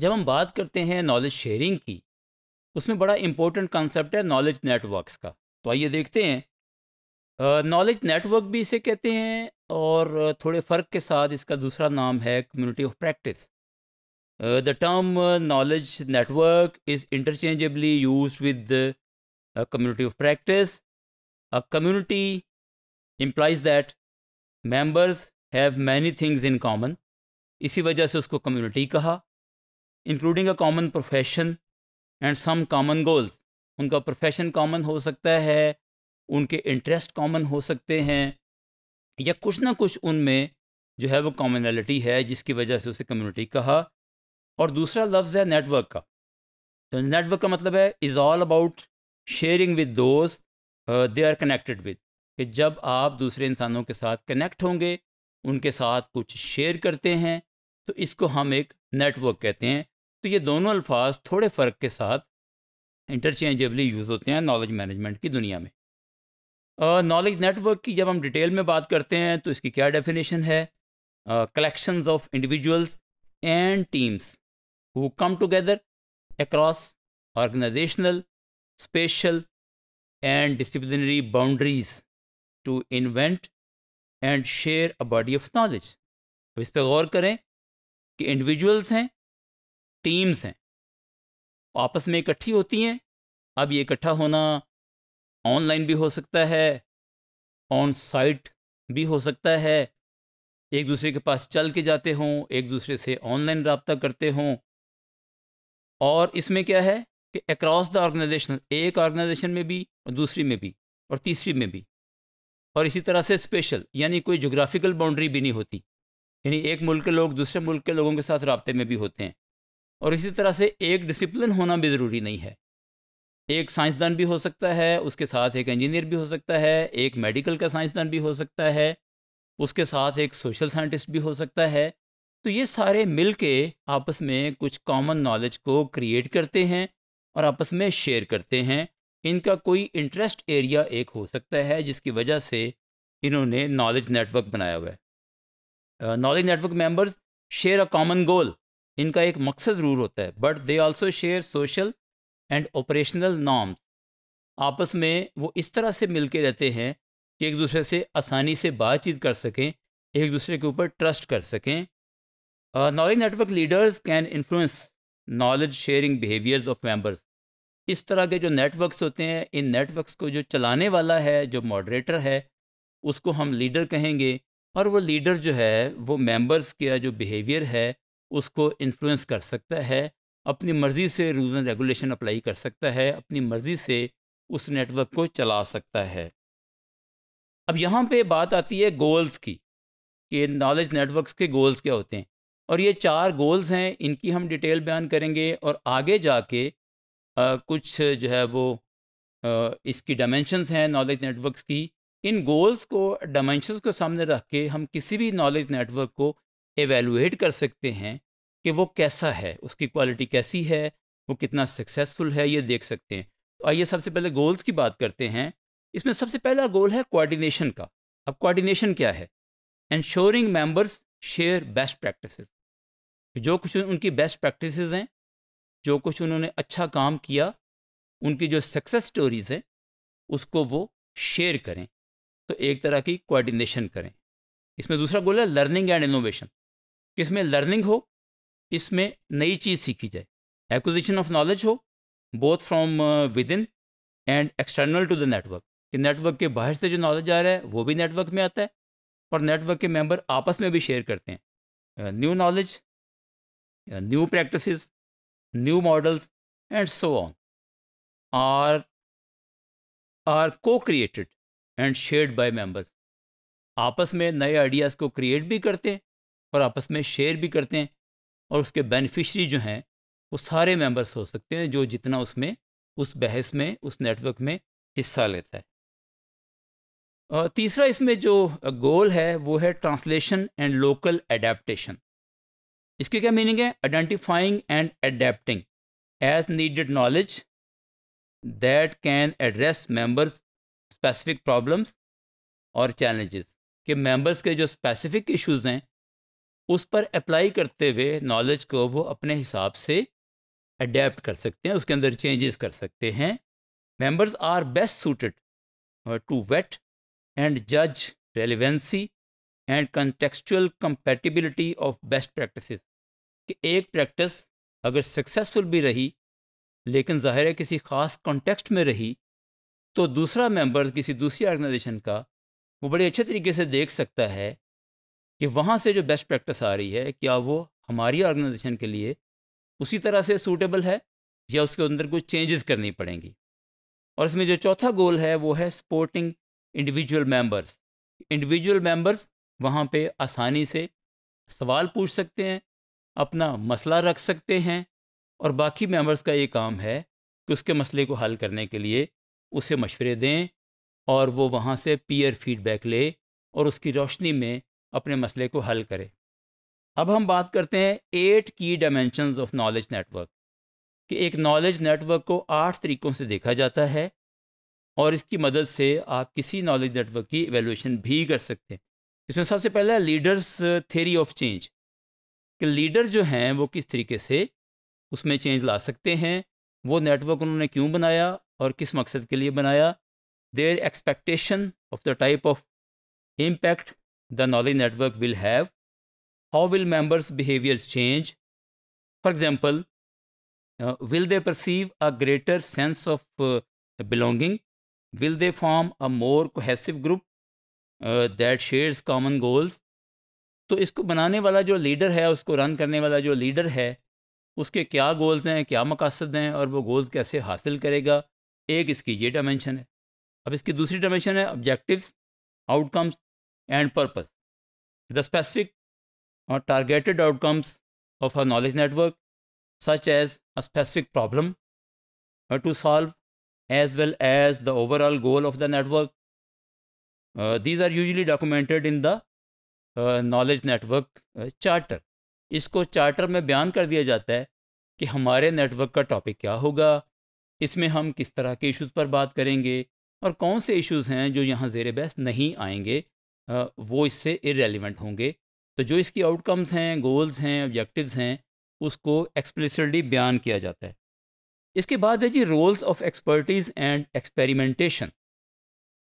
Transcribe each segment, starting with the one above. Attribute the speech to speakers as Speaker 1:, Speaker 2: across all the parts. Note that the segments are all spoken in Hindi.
Speaker 1: जब हम बात करते हैं नॉलेज शेयरिंग की उसमें बड़ा इंपॉर्टेंट कॉन्सेप्ट है नॉलेज नेटवर्क्स का तो आइए देखते हैं नॉलेज नेटवर्क भी इसे कहते हैं और थोड़े फ़र्क के साथ इसका दूसरा नाम है community of practice the term knowledge network is interchangeably use with community of practice a community implies that members have many things in common इसी वजह से उसको कम्युनिटी कहा including a common profession and some common goals उनका प्रोफेशन कॉमन हो सकता है उनके इंटरेस्ट कॉमन हो सकते हैं या कुछ ना कुछ उनमें जो है वो कॉमनलिटी है जिसकी वजह से उसे कम्युनिटी कहा और दूसरा लफ्ज़ है नेटवर्क का तो नेटवर्क का मतलब है is all about sharing with दोस्त दे आर कनेक्टेड विद कि जब आप दूसरे इंसानों के साथ कनेक्ट होंगे उनके साथ कुछ शेयर करते हैं तो इसको हम एक नेटवर्क कहते हैं तो ये दोनों अल्फाज थोड़े फ़र्क के साथ इंटरचेंजेबली यूज़ होते हैं नॉलेज मैनेजमेंट की दुनिया में नॉलेज uh, नेटवर्क की जब हम डिटेल में बात करते हैं तो इसकी क्या डेफिनेशन है collection of individuals and teams who come together across organisational spatial and disciplinary boundaries to invent and share a body of knowledge अब इस पर गौर करें कि इंडिविजुअल्स हैं टीम्स हैं आपस में इकट्ठी होती हैं अब ये इकट्ठा होना ऑनलाइन भी हो सकता है ऑन साइट भी हो सकता है एक दूसरे के पास चल के जाते हों एक दूसरे से ऑनलाइन रबता करते हों और इसमें क्या है कि अक्रॉस द ऑर्गेनाइजेशन एक ऑर्गेनाइजेशन में भी और दूसरी में भी और तीसरी में भी और इसी तरह से स्पेशल यानी कोई जोग्राफिकल बाउंड्री भी नहीं होती यानी एक मुल्क के लोग दूसरे मुल्क के लोगों के साथ रबते में भी होते हैं और इसी तरह से एक डिसिप्लिन होना भी ज़रूरी नहीं है एक साइंसदान भी हो सकता है उसके साथ एक इंजीनियर भी हो सकता है एक मेडिकल का साइंसदान भी हो सकता है उसके साथ एक सोशल साइंटिस्ट भी हो सकता है तो ये सारे मिल के आपस में कुछ कॉमन नॉलेज को क्रिएट करते हैं और आपस में शेयर करते हैं इनका कोई इंटरेस्ट एरिया एक हो सकता है जिसकी वजह से इन्होंने नॉलेज नेटवर्क बनाया हुआ है knowledge network members share a common goal इनका एक मकसद ज़रूर होता है but they also share social and operational norms आपस में वो इस तरह से मिल के रहते हैं कि एक दूसरे से आसानी से बातचीत कर सकें एक दूसरे के ऊपर ट्रस्ट कर सकें knowledge network leaders can influence knowledge sharing behaviours of members इस तरह के जो नेटवर्क्स होते हैं इन नेटवर्क्स को जो चलाने वाला है जो मॉडरेटर है उसको हम लीडर कहेंगे और वो लीडर जो है वो मेंबर्स का जो बिहेवियर है उसको इन्फ्लुएंस कर सकता है अपनी मर्ज़ी से रूल्स एंड रेगुलेशन अप्लाई कर सकता है अपनी मर्ज़ी से उस नेटवर्क को चला सकता है अब यहाँ पे बात आती है गोल्स की कि नॉलेज नेटवर्क्स के गोल्स क्या होते हैं और ये चार गोल्स हैं इनकी हम डिटेल बयान करेंगे और आगे जाके आ, कुछ जो है वो आ, इसकी डायमेंशंस हैं नॉलेज नेटवर्क्स की इन गोल्स को डायमेंशंस को सामने रख के हम किसी भी नॉलेज नेटवर्क को एवेलुएट कर सकते हैं कि वो कैसा है उसकी क्वालिटी कैसी है वो कितना सक्सेसफुल है ये देख सकते हैं तो आइए सबसे पहले गोल्स की बात करते हैं इसमें सबसे पहला गोल है कोऑर्डिनेशन का अब कोऑर्डिनेशन क्या है ensuring members share best practice जो कुछ उनकी बेस्ट प्रैक्टिसेस हैं जो कुछ उन्होंने अच्छा काम किया उनकी जो सक्सेस स्टोरीज हैं उसको वो शेयर करें तो एक तरह की कोऑर्डिनेशन करें इसमें दूसरा गोल है लर्निंग एंड इनोवेशन कि इसमें लर्निंग हो इसमें नई चीज़ सीखी जाए एक्विजिशन ऑफ नॉलेज हो both from within and external to the network कि नेटवर्क के बाहर से जो नॉलेज आ रहा है वो भी नेटवर्क में आता है और नेटवर्क के मेंबर आपस में भी शेयर करते हैं new knowledge new practices new models and so on are are co-created and shared by members आपस में नए आइडियाज़ को क्रिएट भी करते हैं और आपस में शेयर भी करते हैं और उसके बेनिफिशरी जो हैं वो सारे मेंबर्स हो सकते हैं जो जितना उसमें उस बहस में उस नेटवर्क में हिस्सा लेता है और तीसरा इसमें जो गोल है वो है ट्रांसलेशन एंड लोकल एडेप्टेशन इसके क्या मीनिंग है identifying and adapting as needed knowledge that can address members specific problems और चैलेंजेस कि मेंबर्स के जो स्पेसिफिक इश्यूज हैं उस पर अप्लाई करते हुए नॉलेज को वो अपने हिसाब से अडेप्ट कर सकते हैं उसके अंदर चेंजेस कर सकते हैं members are best suited to weigh and जज relevancy and contextual compatibility of best practices कि एक प्रैक्टिस अगर सक्सेसफुल भी रही लेकिन ज़ाहिर है किसी ख़ास कॉन्टेक्स्ट में रही तो दूसरा मेंबर किसी दूसरी ऑर्गेनाइजेशन का वो बड़े अच्छे तरीके से देख सकता है कि वहाँ से जो बेस्ट प्रैक्टिस आ रही है क्या वो हमारी ऑर्गेनाइजेशन के लिए उसी तरह से सूटेबल है या उसके अंदर कुछ चेंजेस करनी पड़ेंगी और इसमें जो चौथा गोल है वो है supporting individual members individual members वहाँ पे आसानी से सवाल पूछ सकते हैं अपना मसला रख सकते हैं और बाकी मेंबर्स का ये काम है कि उसके मसले को हल करने के लिए उसे मशवरे दें और वो वहाँ से पीयर फीडबैक ले और उसकी रोशनी में अपने मसले को हल करे अब हम बात करते हैं एट की डायमेंशन ऑफ नॉलेज नेटवर्क कि एक नॉलेज नेटवर्क को आठ तरीक़ों से देखा जाता है और इसकी मदद से आप किसी नॉलेज नेटवर्क की एवेल्यूशन भी कर सकते हैं इसमें सबसे पहला लीडर्स थेरी ऑफ चेंज कि लीडर जो हैं वो किस तरीके से उसमें चेंज ला सकते हैं वो नेटवर्क उन्होंने क्यों बनाया और किस मकसद के लिए बनाया their expectation of the type of impact the knowledge network will have, how will members' behaviors change. For example, uh, will they perceive a greater sense of uh, belonging? Will they form a more cohesive group uh, that shares common goals? तो इसको बनाने वाला जो लीडर है उसको रन करने वाला जो लीडर है उसके क्या गोल्स हैं क्या मकासद हैं और वो गोल्स कैसे हासिल करेगा एक इसकी ये डायमेंशन है अब इसकी दूसरी डायमेंशन है objectives outcomes and purpose, the specific or targeted outcomes of her knowledge network, such as a specific problem to solve, as well as the overall goal of the network. Uh, these are usually documented in the knowledge network charter इसको चार्टर में बयान कर दिया जाता है कि हमारे नेटवर्क का टॉपिक क्या होगा इसमें हम किस तरह के इश्यूज़ पर बात करेंगे और कौन से इश्यूज़ हैं जो यहाँ जेर बहस नहीं आएंगे वो इससे इरेलीवेंट होंगे तो जो इसकी आउटकम्स हैं गोल्स हैं ऑब्जेक्टिव्स हैं उसको एक्सप्लिसिटली बयान किया जाता है इसके बाद है जी roles of expertise and experimentation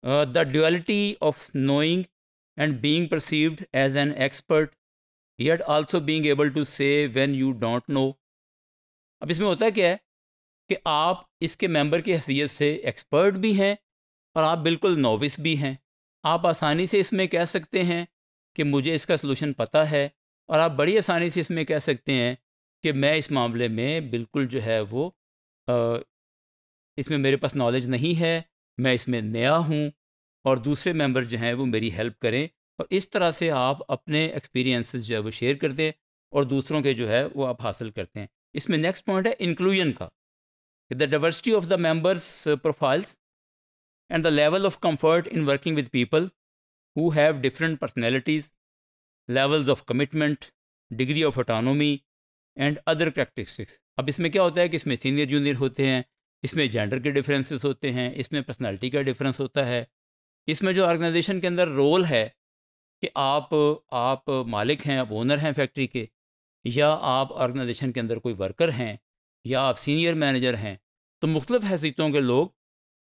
Speaker 1: the duality of knowing and being perceived as an expert yet also being able to say when you don't know अब इसमें होता क्या है कि आप इसके मेंबर की हैसियत से एक्सपर्ट भी हैं और आप बिल्कुल नोविस भी हैं आप आसानी से इसमें कह सकते हैं कि मुझे इसका सलूशन पता है और आप बड़ी आसानी से इसमें कह सकते हैं कि मैं इस मामले में बिल्कुल जो है वो इसमें मेरे पास नॉलेज नहीं है मैं इसमें नया हूँ और दूसरे मेंबर जो हैं वो मेरी हेल्प करें और इस तरह से आप अपने एक्सपीरियंस जो है वो शेयर करते हैं और दूसरों के जो है वो आप हासिल करते हैं इसमें नेक्स्ट पॉइंट है इंक्लूजन का the diversity of the members profiles and the level of comfort in working with people who have different personalities, levels of commitment, degree of autonomy, and other characteristics अब इसमें क्या होता है कि इसमें सीनियर जूनियर होते हैं इसमें जेंडर के डिफरेंसेस होते हैं इसमें पर्सनैलिटी का डिफरेंस होता है इसमें जो ऑर्गेनाइजेशन के अंदर रोल है कि आप आप मालिक हैं आप ओनर हैं फैक्ट्री के या आप ऑर्गेनाइजेशन के अंदर कोई वर्कर हैं या आप सीनियर मैनेजर हैं तो मुख्तफ हैसियतों के लोग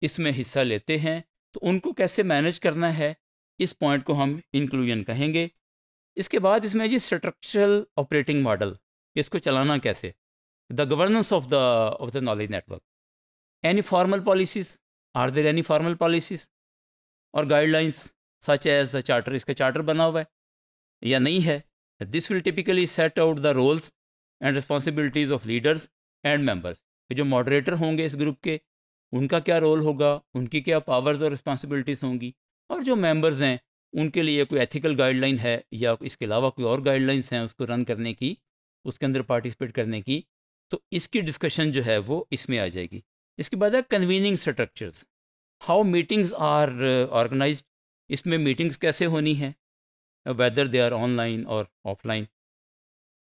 Speaker 1: इसमें हिस्सा लेते हैं तो उनको कैसे मैनेज करना है इस पॉइंट को हम इंक्लूजन कहेंगे इसके बाद इसमें जी स्ट्रक्चरल ऑपरेटिंग मॉडल इसको चलाना कैसे the governance of the of the knowledge network any formal policies are there any formal policies और guidelines such as the charter इसका चार्टर बना हुआ है या नहीं है this will typically set out the roles and responsibilities of leaders and members जो मॉडरेटर होंगे इस ग्रुप के उनका क्या रोल होगा उनकी क्या पावर्स और रिस्पॉन्सिबिलिटीज़ होंगी और जो मेंबर्स हैं उनके लिए कोई एथिकल गाइडलाइन है या इसके अलावा कोई और गाइडलाइंस हैं उसको रन करने की उसके अंदर पार्टिसिपेट करने की तो इसकी डिस्कशन जो है वो इसमें आ जाएगी इसके बाद है convening structures how meetings are organise इसमें मीटिंग्स कैसे होनी है वेदर दे आर ऑनलाइन और ऑफलाइन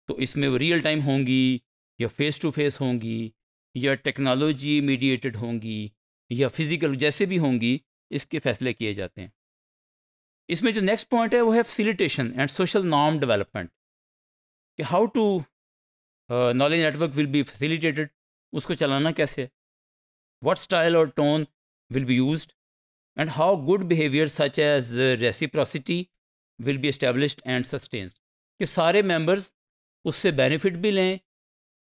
Speaker 1: तो इसमें वो रियल टाइम होंगी या फेस टू फेस होंगी या टेक्नोलॉजी मीडिएटेड होंगी या फिज़िकल जैसे भी होंगी इसके फैसले किए जाते हैं इसमें जो नेक्स्ट पॉइंट है वो है facilitation and social norm development कि how to knowledge network will be facilitated उसको चलाना कैसे व्हाट स्टाइल और tone will be use and how good behaviour such as reciprocity will be establish and sustained कि सारे मेम्बर्स उससे बेनिफिट भी लें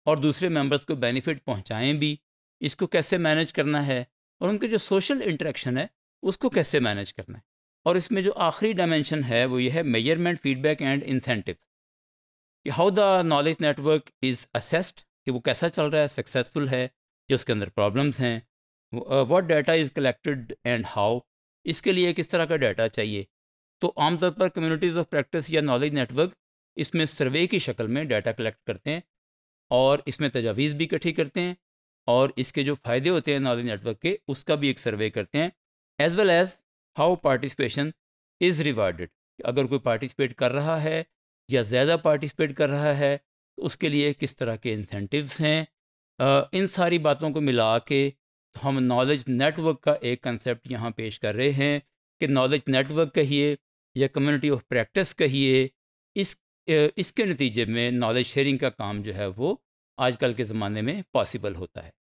Speaker 1: और दूसरे मेंबर्स को बेनिफिट पहुंचाएं भी इसको कैसे मैनेज करना है और उनके जो सोशल इंटरेक्शन है उसको कैसे मैनेज करना है और इसमें जो आखिरी डायमेंशन है वो ये है measurement feedback and incentive how the knowledge network is assessed कि वो कैसा चल रहा है सक्सेसफुल है जो उसके अंदर प्रॉब्लम्स हैं what data is collected and how इसके लिए किस तरह का डाटा चाहिए तो आमतौर पर कम्युनिटीज़ ऑफ प्रैक्टिस या नॉलेज नेटवर्क इसमें सर्वे की शक्ल में डाटा कलेक्ट करते हैं और इसमें तजावीज़ भी इकट्ठी करते हैं और इसके जो फ़ायदे होते हैं नॉलेज नेटवर्क के उसका भी एक सर्वे करते हैं as well as how participation is rewarded अगर कोई पार्टिसिपेट कर रहा है या ज़्यादा पार्टिसिपेट कर रहा है तो उसके लिए किस तरह के इंसेंटिव्स हैं इन सारी बातों को मिला के तो हम नॉलेज नेटवर्क का एक कंसेप्ट यहाँ पेश कर रहे हैं कि नॉलेज नेटवर्क कहिए या कम्युनिटी ऑफ प्रैक्टिस कहिए इस इसके नतीजे में नॉलेज शेयरिंग का काम जो है वो आजकल के ज़माने में पॉसिबल होता है